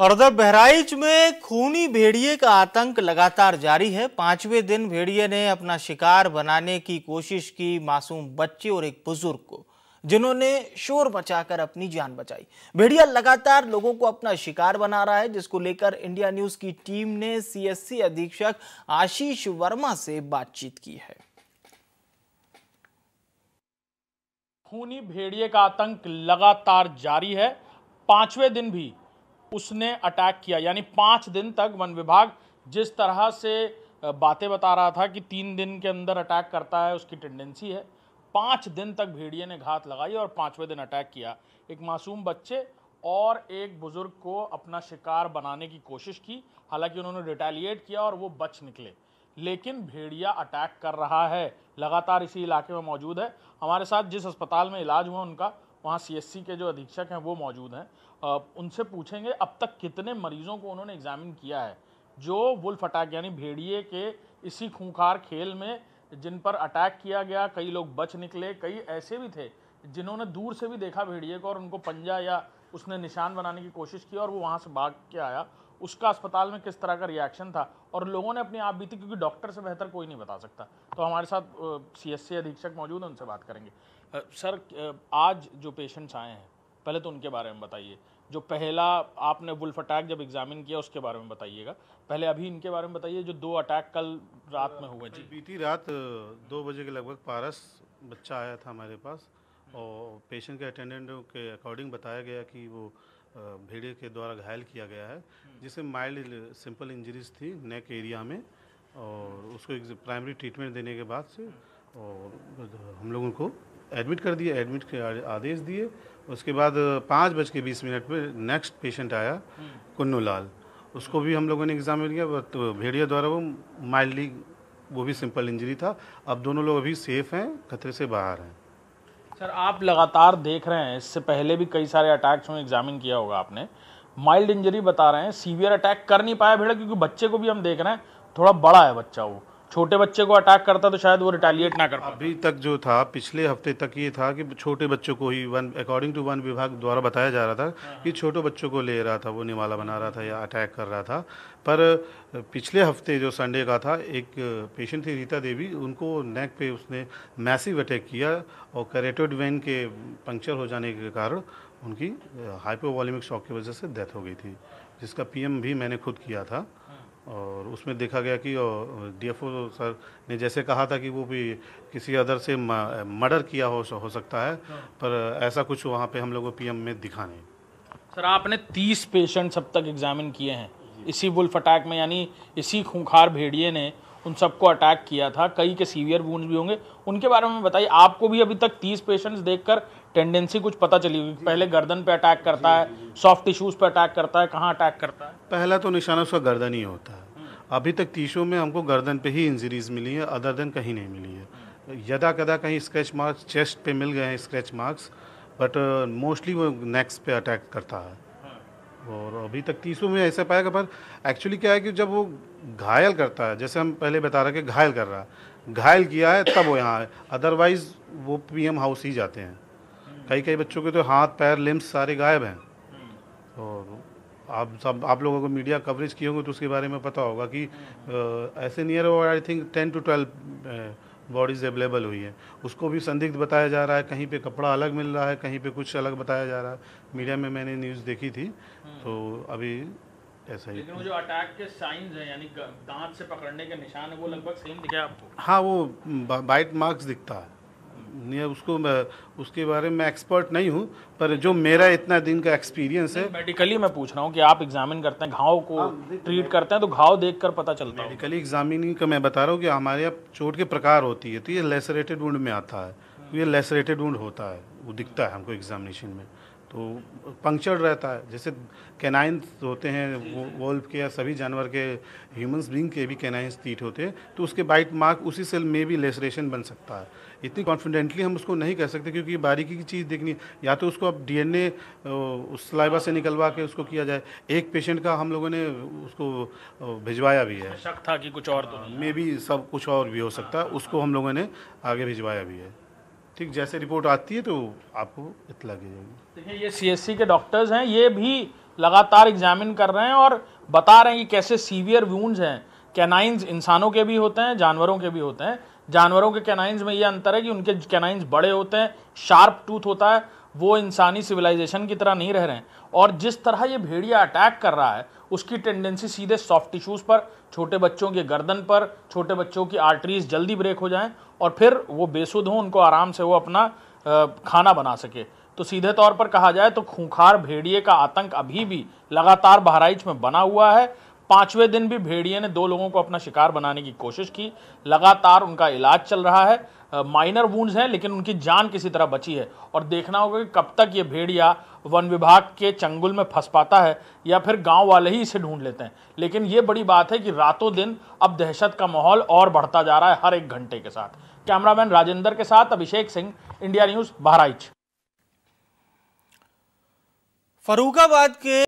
और उधर बहराइच में खूनी भेड़िए का आतंक लगातार जारी है पांचवें दिन भेड़िए ने अपना शिकार बनाने की कोशिश की मासूम बच्चे और एक बुजुर्ग को जिन्होंने शोर मचाकर अपनी जान बचाई भेड़िया लगातार लोगों को अपना शिकार बना रहा है जिसको लेकर इंडिया न्यूज की टीम ने सीएससी अधीक्षक आशीष वर्मा से बातचीत की है खूनी भेड़िए का आतंक लगातार जारी है पांचवें दिन भी उसने अटैक किया यानी पाँच दिन तक वन विभाग जिस तरह से बातें बता रहा था कि तीन दिन के अंदर अटैक करता है उसकी टेंडेंसी है पाँच दिन तक भेड़िए ने घात लगाई और पाँचवें दिन अटैक किया एक मासूम बच्चे और एक बुज़ुर्ग को अपना शिकार बनाने की कोशिश की हालांकि उन्होंने रिटेलिएट किया और वो बच निकले लेकिन भेड़िया अटैक कर रहा है लगातार इसी इलाके में मौजूद है हमारे साथ जिस अस्पताल में इलाज हुआ उनका वहाँ सी के जो अधीक्षक हैं वो मौजूद हैं उनसे पूछेंगे अब तक कितने मरीजों को उन्होंने एग्जामिन किया है जो वुल्फ अटैक यानी भेड़िए के इसी खूंखार खेल में जिन पर अटैक किया गया कई लोग बच निकले कई ऐसे भी थे जिन्होंने दूर से भी देखा भेड़िए को और उनको पंजा या उसने निशान बनाने की कोशिश की और वो वहाँ से भाग के आया उसका अस्पताल में किस तरह का रिएक्शन था और लोगों ने अपनी आप बीती क्योंकि डॉक्टर से बेहतर कोई नहीं बता सकता तो हमारे साथ सी एस अधीक्षक मौजूद हैं उनसे बात करेंगे आ, सर आज जो पेशेंट्स आए हैं पहले तो उनके बारे में बताइए जो पहला आपने वुल्फ अटैक जब एग्जामिन किया उसके बारे में बताइएगा पहले अभी इनके बारे में बताइए जो दो अटैक कल रात में हुए जी बीती रात दो बजे के लगभग पारस बच्चा आया था हमारे पास और पेशेंट के अटेंडेंट के अकॉर्डिंग बताया गया कि वो भेड़े के द्वारा घायल किया गया है जिसे माइल्ड सिंपल इंजरीज थी नेक एरिया में और उसको एक प्राइमरी ट्रीटमेंट देने के बाद से और हम लोग उनको एडमिट कर दिए एडमिट के आदेश दिए उसके बाद पाँच बज के बीस मिनट पर नेक्स्ट पेशेंट आया कुन्नू लाल उसको भी हम लोगों ने एग्ज़ाम लिया बट भेड़िया द्वारा वो माइल्डली वो भी सिंपल इंजरी था अब दोनों लोग अभी सेफ़ हैं खतरे से बाहर हैं सर आप लगातार देख रहे हैं इससे पहले भी कई सारे अटैक्स में एग्जामिन किया होगा आपने माइल्ड इंजरी बता रहे हैं सीवियर अटैक कर नहीं पाया भेड़ा क्योंकि बच्चे को भी हम देख रहे हैं थोड़ा बड़ा है बच्चा वो छोटे बच्चे को अटैक करता तो शायद वो रिटेलिएट ना कर अभी तक जो था पिछले हफ्ते तक ये था कि छोटे बच्चों को ही वन अकॉर्डिंग टू वन विभाग द्वारा बताया जा रहा था कि हाँ। छोटे बच्चों को ले रहा था वो निवाला बना रहा था या अटैक कर रहा था पर पिछले हफ्ते जो संडे का था एक पेशेंट थी रीता देवी उनको नेक पे उसने मैसिव अटैक किया और करेटोड वेन के पंक्चर हो जाने के कारण उनकी हाइपोवॉलीमिक uh, शॉक की वजह से डेथ हो गई थी जिसका पीएम भी मैंने खुद किया था और उसमें देखा गया कि डीएफओ सर ने जैसे कहा था कि वो भी किसी अदर से मर्डर किया हो हो सकता है हाँ। पर ऐसा कुछ वहाँ पे हम लोगों पी पीएम में दिखा नहीं सर आपने तीस पेशेंट्स अब तक एग्जामिन किए हैं इसी वुल्फ अटैक में यानी इसी खूंखार भेड़िए ने उन सबको अटैक किया था कई के सीवियर वूंड भी होंगे उनके बारे में बताइए आपको भी अभी तक तीस पेशेंट्स देखकर टेंडेंसी कुछ पता चली हुई पहले गर्दन पे अटैक करता है सॉफ्ट टिश्यूज़ पे अटैक करता है कहाँ अटैक करता है पहला तो निशाना उसका गर्दन ही होता है अभी तक टीशू में हमको गर्दन पे ही इंजरीज मिली है अदर देन कहीं नहीं मिली है यदा कदा कहीं स्क्रैच मार्क्स चेस्ट पे मिल गए हैं स्क्रैच मार्क्स बट मोस्टली वो नेक्स पे अटैक करता है और अभी तक तीसों में ऐसा पाया पर एक्चुअली क्या है कि जब वो घायल करता है जैसे हम पहले बता रहे कि घायल कर रहा है घायल किया है तब वो यहाँ है अदरवाइज़ वो पीएम हाउस ही जाते हैं कई कई बच्चों के तो हाथ पैर लिम्स सारे गायब हैं और आप सब आप लोगों को मीडिया कवरेज किए होंगे तो उसके बारे में पता होगा कि ऐसे near about I think ten to twelve bodies available हुई हैं उसको भी संदिग्ध बताया जा रहा है कहीं पे कपड़ा अलग मिल रहा है कहीं पे कुछ अलग बताया जा रहा है मीडिया में मैंने न्यूज़ देखी थी तो अभी ऐसा ही जो अटैक के साइंस हैं यानी दांत से पकड़ने के निशान है वो लगभग सेम दिखे आपको हाँ वो बाइट मार्क्स दिखता है नहीं उसको उसके बारे में एक्सपर्ट नहीं हूँ पर जो मेरा इतना दिन का एक्सपीरियंस है मेडिकली मैं पूछ रहा हूँ कि आप एग्जामिन करते हैं घाव को ट्रीट हाँ, करते हैं तो घाव देख कर पता चलता है मेडिकली एग्जामिनिंग का मैं बता रहा हूँ कि हमारे यहाँ चोट के प्रकार होती है तो ये लेसरेटेड वुंड में आता है तो ये लेसरेटेड वुंड होता है वो दिखता है हमको एग्जामिनेशन में तो पंक्चर रहता है जैसे कैनाइंस होते हैं वोल्फ के या सभी जानवर के ह्यूमंस बींग के भी कैनाइंस तीट होते हैं तो उसके बाइट मार्क उसी सेल में भी लेसरेशन बन सकता है इतनी कॉन्फिडेंटली हम उसको नहीं कह सकते क्योंकि बारीकी की चीज़ देखनी है या तो उसको अब डीएनए उस सलाइवा से निकलवा के उसको किया जाए एक पेशेंट का हम लोगों ने उसको भिजवाया भी है शक था कि कुछ और तो मे हाँ, भी सब कुछ और भी हो सकता है उसको हम लोगों ने आगे भिजवाया भी है ठीक जैसे रिपोर्ट आती है तो आपको इतला की जाएगी देखिए ये सीएससी के डॉक्टर्स हैं ये भी लगातार एग्जामिन कर रहे हैं और बता रहे हैं कि कैसे सीवियर वूंड्स हैं कैनाइंस इंसानों के भी होते हैं जानवरों के भी होते हैं जानवरों के कैनाइंस में ये अंतर है कि उनके कैनाइंस बड़े होते हैं शार्प टूथ होता है वो इंसानी सिविलाइजेशन की तरह नहीं रह रहे हैं और जिस तरह ये भेड़िया अटैक कर रहा है उसकी टेंडेंसी सीधे सॉफ्ट टिश्यूज़ पर छोटे बच्चों के गर्दन पर छोटे बच्चों की आर्टरीज जल्दी ब्रेक हो जाएं और फिर वो बेसुध हों उनको आराम से वो अपना खाना बना सके तो सीधे तौर पर कहा जाए तो खूंखार भेड़िए का आतंक अभी भी लगातार बहराइच में बना हुआ है पांचवें दिन भी भेड़िए ने दो लोगों को अपना शिकार बनाने की कोशिश की लगातार उनका इलाज चल रहा है माइनर वूंड्स हैं लेकिन उनकी जान किसी तरह बची है और देखना होगा कि कब तक ये भेड़िया वन विभाग के चंगुल में फंस पाता है या फिर गांव वाले ही इसे ढूंढ लेते हैं लेकिन ये बड़ी बात है कि रातों दिन अब दहशत का माहौल और बढ़ता जा रहा है हर एक घंटे के साथ कैमरामैन राजेंद्र के साथ अभिषेक सिंह इंडिया न्यूज़ बहराइच फरुखाबाद के